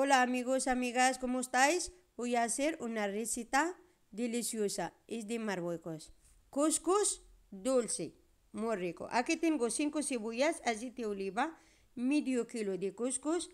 Hola amigos, amigas, ¿cómo estáis? Voy a hacer una receta deliciosa. Es de Marruecos. couscous dulce. Muy rico. Aquí tengo cinco cebollas, aceite de oliva, medio kilo de couscous,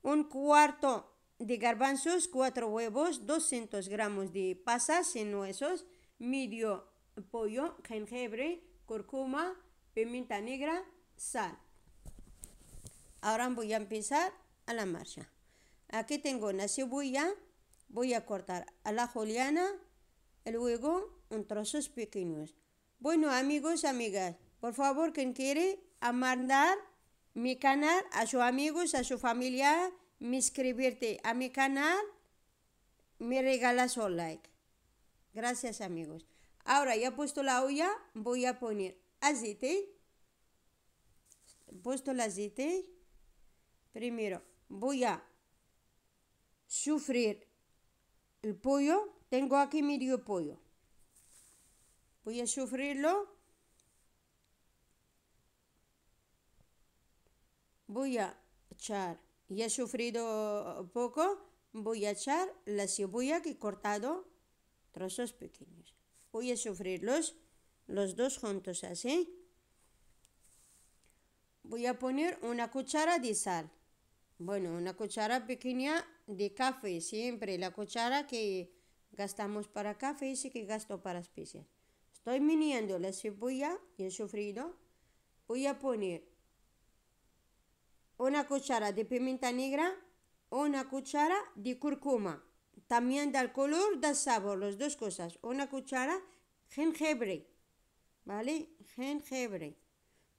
un cuarto de garbanzos, cuatro huevos, 200 gramos de pasas sin huesos, medio pollo, jengibre, cúrcuma, pimienta negra, sal. Ahora voy a empezar a la marcha. Aquí tengo una cebolla, voy a cortar a la juliana, luego en trozos pequeños. Bueno, amigos, amigas, por favor, quien quiere a mandar mi canal a sus amigos, a su familia, me inscribirte a mi canal, me regalas un like. Gracias, amigos. Ahora ya he puesto la olla, voy a poner aceite. He puesto el aceite. Primero voy a sufrir el pollo. Tengo aquí medio pollo. Voy a sufrirlo. Voy a echar, ya he sufrido poco, voy a echar la cebolla que he cortado trozos pequeños. Voy a sufrirlos los dos juntos así. Voy a poner una cuchara de sal. Bueno, una cuchara pequeña de café, siempre la cuchara que gastamos para café y que gasto para especias. Estoy miniendo la cebolla y el sufrido Voy a poner una cuchara de pimienta negra, una cuchara de curcuma. También da color, da sabor, las dos cosas. Una cuchara jengibre, ¿vale? Jengibre.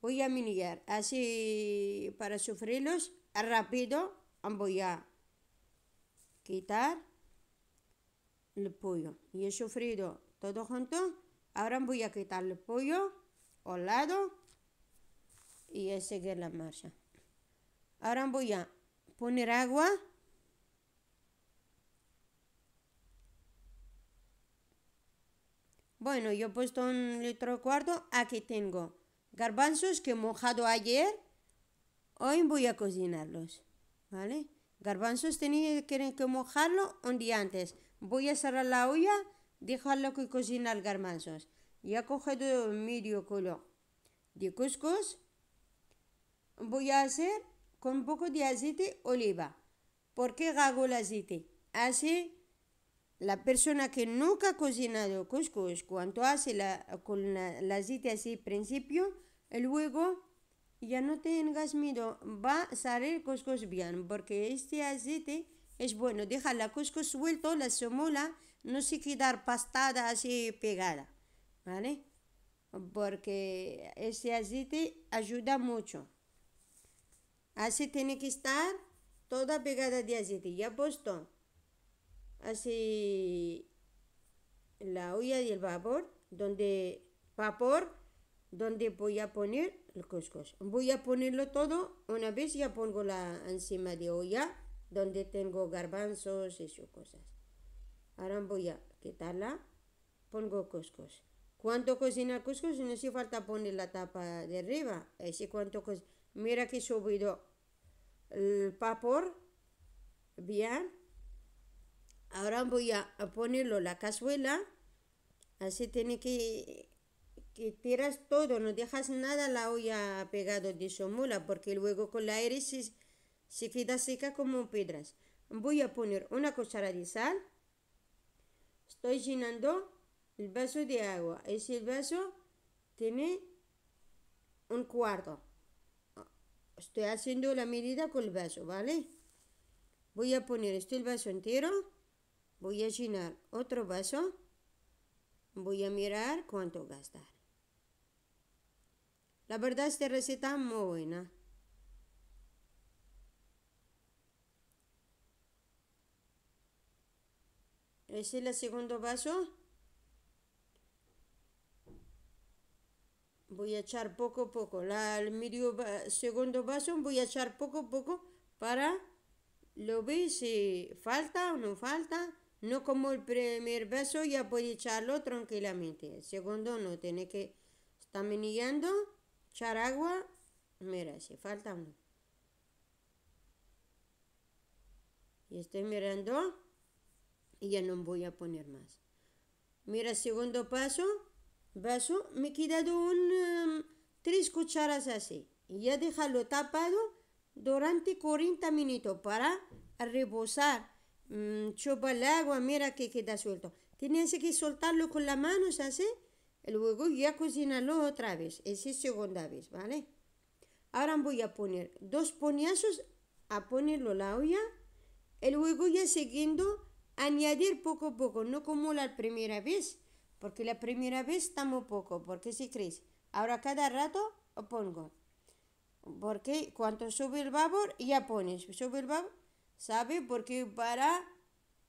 Voy a miniar así para sufrirlos rápido voy a quitar el pollo. Y he sufrido todo junto. Ahora voy a quitar el pollo al lado y a seguir la marcha. Ahora voy a poner agua. Bueno, yo he puesto un litro cuarto. Aquí tengo garbanzos que he mojado ayer. Hoy voy a cocinarlos, ¿vale? Garbanzos tenía que, que mojarlo un día antes. Voy a cerrar la olla, dejarlo que cocinar garbanzos. Ya he cogido medio kilo de couscous. Voy a hacer con un poco de aceite oliva. ¿Por qué hago el aceite? Así la persona que nunca ha cocinado couscous, cuando hace la, con el aceite así principio, luego ya no tengas miedo, va a salir coscos bien, porque este aceite es bueno. Deja la coscos suelto, la semola, no se quedar pastada así pegada, ¿vale? Porque ese aceite ayuda mucho. Así tiene que estar toda pegada de aceite. Ya puesto así la olla del vapor, donde vapor, donde voy a poner el Voy a ponerlo todo, una vez ya pongo la encima de olla, donde tengo garbanzos y sus cosas. Ahora em voy a quitarla, pongo cuscús. Cuando cocina cuscús, no hace falta poner la tapa de arriba. Así cuanto Mira que subido el vapor, bien. Ahora em voy a ponerlo la cazuela, así tiene que que tiras todo, no dejas nada la olla pegado de su mula, porque luego con el aire se, queda seca como piedras. Voy a poner una cuchara de sal. Estoy llenando el vaso de agua. Ese vaso tiene un cuarto. Estoy haciendo la medida con el vaso, ¿vale? Voy a poner este vaso entero. Voy a llenar otro vaso. Voy a mirar cuánto gastar. La verdad esta receta es muy buena. Ese es el segundo vaso. Voy a echar poco a poco. La, el medio segundo vaso voy a echar poco a poco para lo ver si falta o no falta. No como el primer vaso ya puede echarlo tranquilamente. El segundo no, tiene que estar meneando echar agua. Mira, si falta uno. Y estoy mirando y ya no voy a poner más. Mira, segundo paso, vaso, me he quedado un, em, tres cucharas así. Y ya dejarlo tapado durante 40 minutos para rebosar. Mm, chupa el agua, mira que queda suelto. Tienes que soltarlo con las manos así el huevo ya cocinarlo otra vez, esa segunda vez, ¿vale? Ahora voy a poner dos poniazos a ponerlo la olla. el huevo ya siguiendo, añadir poco a poco, no como la primera vez, porque la primera vez está poco, porque si crees, ahora cada rato pongo. Porque cuando sube el vapor, ya pones, sube el vapor, ¿sabe? Porque para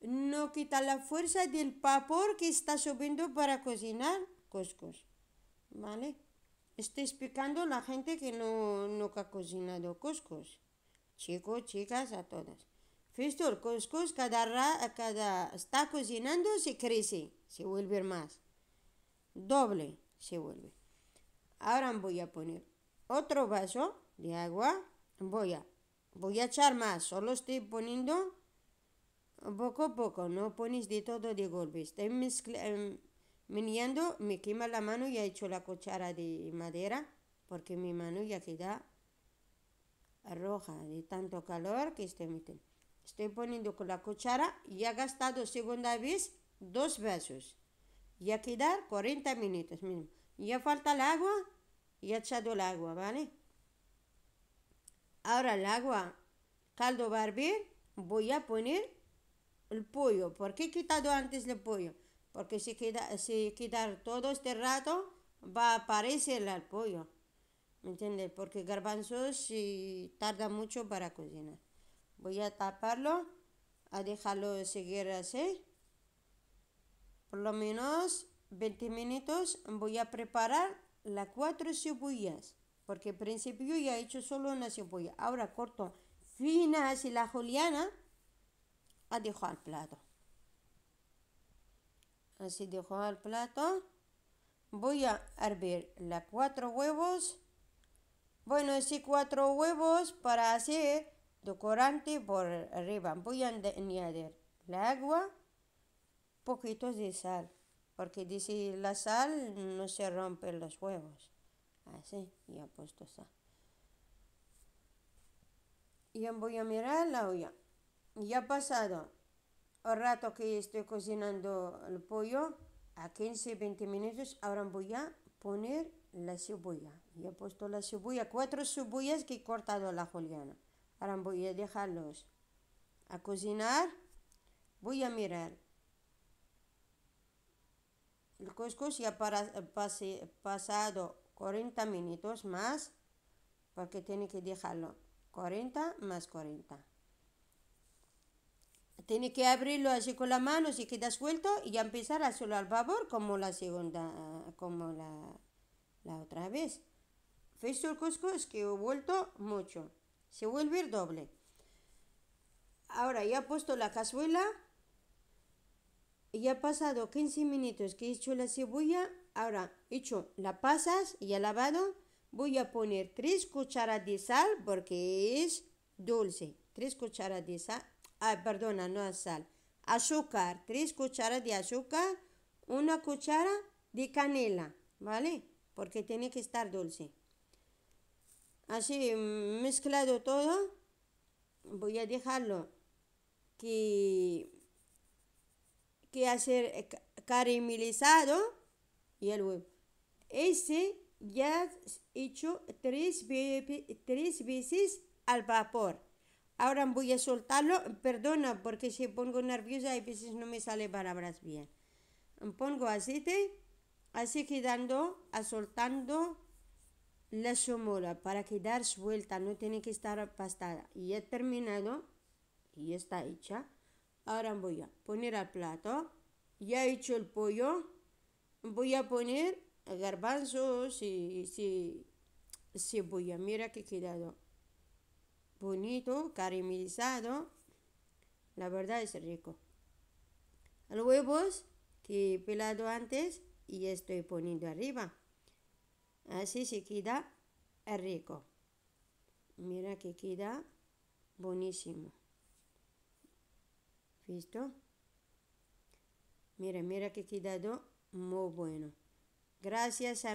no quitar la fuerza del vapor que está subiendo para cocinar coscos, ¿vale? Estoy explicando a la gente que no, nunca ha cocinado coscos, chicos, chicas, a todas. Visto el coscos, cada, cada está cocinando se crece, se vuelve más. Doble se vuelve. Ahora voy a poner otro vaso de agua. Voy a, voy a echar más, solo estoy poniendo poco a poco, no pones de todo de golpe. Estoy mezclando em, Meneando me quema la mano y ha hecho la cuchara de madera porque mi mano ya queda roja de tanto calor que estoy metiendo. Estoy poniendo con la cuchara y ha gastado segunda vez dos vasos. Ya quedar 40 minutos mínimo. Ya falta el agua y ha echado el agua, ¿vale? Ahora el agua, caldo barbie voy a poner el pollo. porque he quitado antes el pollo? porque si, queda, si quedar todo este rato va a aparecer el pollo, ¿me entiendes? Porque garbanzos si tarda mucho para cocinar. Voy a taparlo, a dejarlo seguir así. Por lo menos 20 minutos voy a preparar las cuatro cebollas, porque al principio ya he hecho solo una cebolla. Ahora corto finas y la juliana a dejar al plato así dejo al plato voy a hervir las cuatro huevos bueno así cuatro huevos para hacer decorante por arriba voy a añadir el agua poquitos de sal porque dice la sal no se rompen los huevos así ya puesto sal ya voy a mirar la olla ya pasado al rato que estoy cocinando el pollo, a 15-20 minutos, ahora voy a poner la cebolla. Ya he puesto la cebolla, cuatro cebollas que he cortado la juliana. Ahora voy a dejarlos a cocinar. Voy a mirar. El couscous ya para, eh, pasado 40 minutos más, porque tiene que dejarlo 40 más 40. Tiene que abrirlo así con la mano, si queda suelto, y ya empezar a hacerlo al vapor como la segunda, como la, la otra vez. Fecho el es que he vuelto mucho. Se vuelve doble. Ahora ya he puesto la cazuela. Ya ha pasado 15 minutos que he hecho la cebolla. Ahora he hecho la pasas y he lavado. Voy a poner 3 cucharas de sal porque es dulce. 3 cucharas de sal Ay, ah, perdona, no es sal. Azúcar, tres cucharas de azúcar, una cuchara de canela, ¿vale? Porque tiene que estar dulce. Así mm, mezclado todo, voy a dejarlo que, que hacer caramelizado y el huevo. Ese ya hecho tres, tres veces al vapor. Ahora voy a soltarlo. Perdona, porque si pongo nerviosa a veces no me sale palabras bien. Pongo aceite, así quedando, soltando la somola para quedar suelta, no tiene que estar pastada. Y he terminado, y está hecha. Ahora voy a poner al plato. Ya he hecho el pollo. Voy a poner garbanzos y, si y cebolla. Mira que he quedado bonito, caramelizado. La verdad es rico. Los huevos que he pelado antes y estoy poniendo arriba. Así se queda rico. Mira que queda buenísimo. ¿Visto? Mira, mira que quedado muy bueno. Gracias a